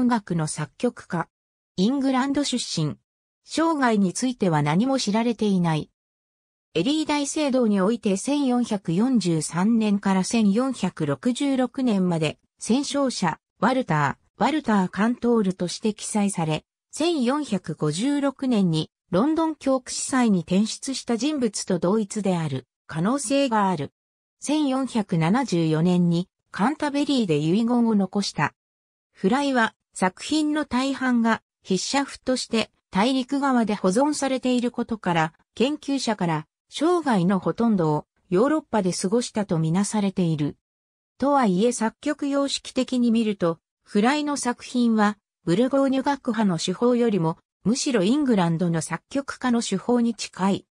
音楽の作曲家。イングランド出身。生涯については何も知られていない。エリー大聖堂において1443年から1466年まで戦勝者、ワルター、ワルター・カントールとして記載され、1456年にロンドン教区司祭に転出した人物と同一である可能性がある。1474年にカンタベリーで遺言を残した。フライは作品の大半が筆写譜として大陸側で保存されていることから、研究者から生涯のほとんどをヨーロッパで過ごしたとみなされている。とはいえ作曲様式的に見ると、フライの作品はブルゴーニュ学派の手法よりも、むしろイングランドの作曲家の手法に近い。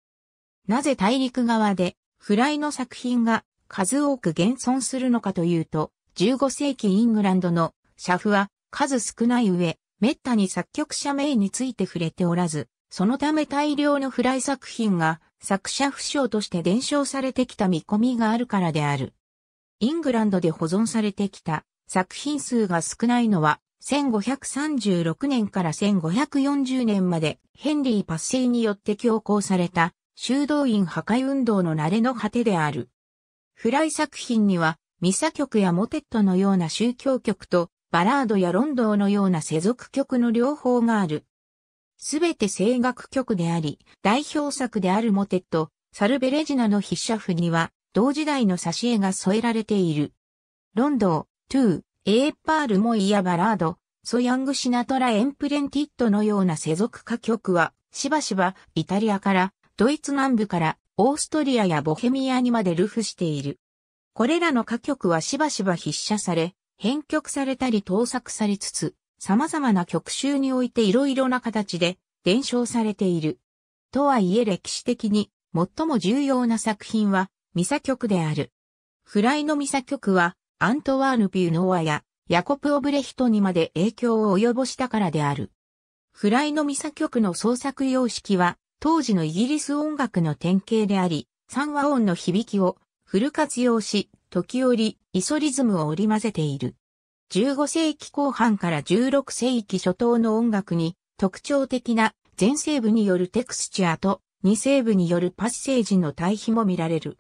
なぜ大陸側でフライの作品が数多く現存するのかというと、15世紀イングランドの写譜は数少ない上、滅多に作曲者名について触れておらず、そのため大量のフライ作品が作者不詳として伝承されてきた見込みがあるからである。イングランドで保存されてきた作品数が少ないのは1536年から1540年までヘンリー・パッセイによって強行された修道院破壊運動の慣れの果てである。フライ作品にはミサ曲やモテットのような宗教曲とバラードやロンドーのような世俗曲の両方がある。すべて声楽曲であり、代表作であるモテット、サルベレジナの筆者譜には、同時代の挿絵が添えられている。ロンドー、トゥー、エーパールモイやバラード、ソヤングシナトラエンプレンティットのような世俗歌曲は、しばしばイタリアから、ドイツ南部から、オーストリアやボヘミアにまで流布している。これらの歌曲はしばしば筆者され、編曲されたり盗作されつつ、様々な曲集において色々な形で伝承されている。とはいえ歴史的に最も重要な作品はミサ曲である。フライのミサ曲はアントワーヌ・ビューノワやヤコプ・オブレヒトにまで影響を及ぼしたからである。フライのミサ曲の創作様式は当時のイギリス音楽の典型であり、三和音の響きをフル活用し時折、イソリズムを織り交ぜている。15世紀後半から16世紀初頭の音楽に特徴的な前世部によるテクスチャーと二世部によるパッセージの対比も見られる。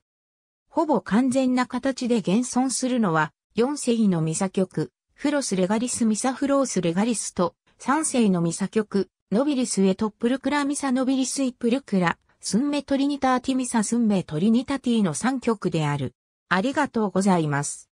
ほぼ完全な形で現存するのは4世のミサ曲、フロスレガリスミサフロースレガリスと3世のミサ曲、ノビリスエトップルクラミサノビリスイプルクラ、スンメトリニターティミサスンメトリニタティの3曲である。ありがとうございます。